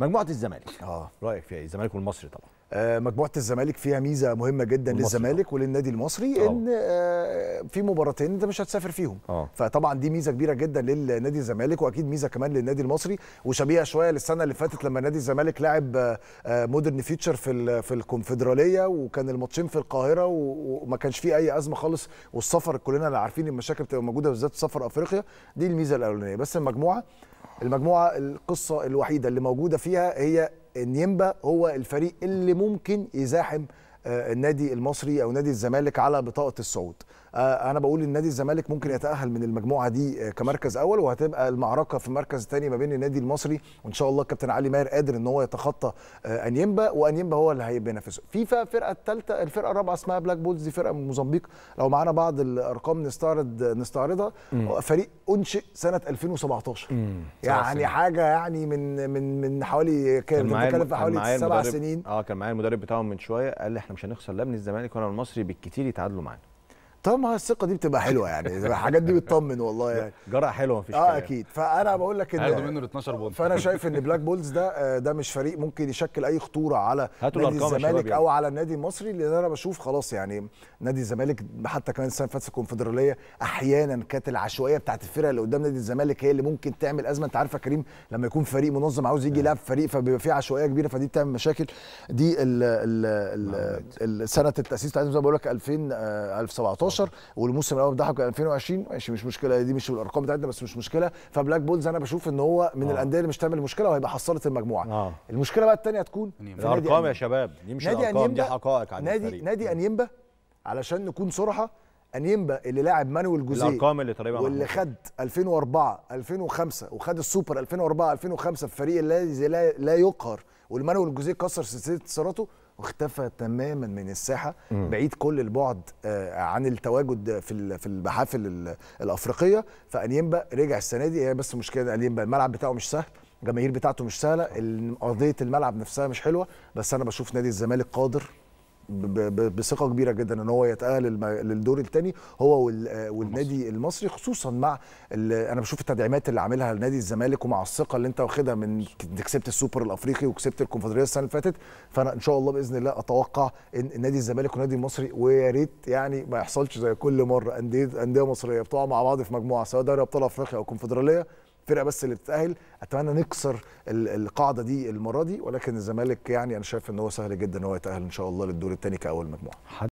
مجموعه الزمالك اه رايك فيها ايه الزمالك والمصري طبعا آه، مجموعه الزمالك فيها ميزه مهمه جدا للزمالك وللنادي المصري أوه. ان آه، في مباراتين انت مش هتسافر فيهم أوه. فطبعا دي ميزه كبيره جدا للنادي الزمالك واكيد ميزه كمان للنادي المصري وشبيهه شويه للسنه اللي فاتت لما نادي الزمالك لعب مودرن آه، فيوتشر في في الكونفدراليه وكان الماتشين في القاهره وما كانش فيه اي ازمه خالص والسفر كلنا عارفين المشاكل بتبقى موجوده بالذات سفر افريقيا دي الميزه الاولانيه بس المجموعه المجموعه القصه الوحيده اللي موجوده فيها هي نيمبا هو الفريق اللي ممكن يزاحم آه، النادي المصري او نادي الزمالك على بطاقه الصعود آه، انا بقول ان نادي الزمالك ممكن يتاهل من المجموعه دي آه، كمركز اول وهتبقى المعركه في المركز الثاني ما بين النادي المصري وان شاء الله الكابتن علي ماهر قادر ان هو يتخطى آه، انيمبا وانيمبا هو اللي هيبقى ينافسه في الفرقه الثالثه الفرقه الرابعه اسمها بلاك بولز دي فرقه من موزمبيق لو معانا بعض الارقام نستعرض نستعرضها مم. فريق انشئ سنه 2017 مم. يعني حاجه يعني من من من حوالي كام بنتكلم في حوالي سبع سنين اه كان معايا المدرب بتاعهم من شويه قال لي احنا مش هنخسر لا من الزمالك ولا من المصري بالكتير يتعادلوا معانا طب ما الثقه دي بتبقى حلوه يعني الحاجات دي بتطمن والله يعني جرى حلوه مفيش اه اكيد فانا بقول لك ان هياخدوا منه ال 12 بونت فانا شايف ان بلاك بولز ده آه، ده مش فريق ممكن يشكل اي خطوره على نادي الزمالك او على النادي المصري لان انا بشوف خلاص يعني نادي الزمالك حتى كمان السنه اللي فاتت الكونفدراليه احيانا كانت العشوائيه بتاعت الفرقه اللي قدام نادي الزمالك هي اللي ممكن تعمل ازمه انت عارف يا كريم لما يكون فريق منظم عاوز يجي نعم. يلعب فريق فبيبقى فيه عشوائيه كبيره فدي بتعمل مشاكل دي ال ال ال نعم. سنه التاسيس بتاعتهم زي ما بقول لك 2000 2017 آه، 2019 والموسم الاول بتاعهم كان 2020 ماشي مش مشكله دي مش الارقام بتاعتنا بس مش مشكله فبلاك بولز انا بشوف ان هو من آه. الانديه اللي مش تعمل مشكله وهيبقى حصلت المجموعه آه. المشكله بقى الثانيه هتكون الارقام يا شباب دي مش نادي الارقام دي حقائق عن نادي الفريق. نادي انيمبا علشان نكون صراحه انيمبا اللي لاعب مانويل جوزيه الارقام اللي تقريبا واللي خد 2004 2005 وخد السوبر 2004 2005 في فريق الذي لا يقهر والمانويل جوزيه كسر سلسله انتصاراته واختفى تماما من الساحه بعيد كل البعد آه، عن التواجد في في المحافل الافريقيه فانيمبا رجع السنه دي هي بس مشكله انيمبا الملعب بتاعه مش سهل الجماهير بتاعته مش سهله ارضيه الملعب نفسها مش حلوه بس انا بشوف نادي الزمالك قادر بثقه كبيره جدا ان هو يتاهل للدور الثاني هو آه، والنادي المصري خصوصا مع انا بشوف التدعيمات اللي عاملها لنادي الزمالك ومع الثقه اللي انت واخدها من كسبت السوبر الافريقي وكسبت الكونفدراليه السنه اللي فاتت فانا ان شاء الله باذن الله اتوقع ان نادي الزمالك والنادي المصري ويا ريت يعني ما يحصلش زي كل مره انديه انديه مصريه بتقع مع بعض في مجموعه سواء دوري ابطال افريقيا او كونفدراليه الفرقه بس اللي بتتاهل اتمنى نكسر القاعده دي المره دي ولكن الزمالك يعني انا شايف ان هو سهل جدا ان هو يتاهل ان شاء الله للدور الثاني كاول مجموعه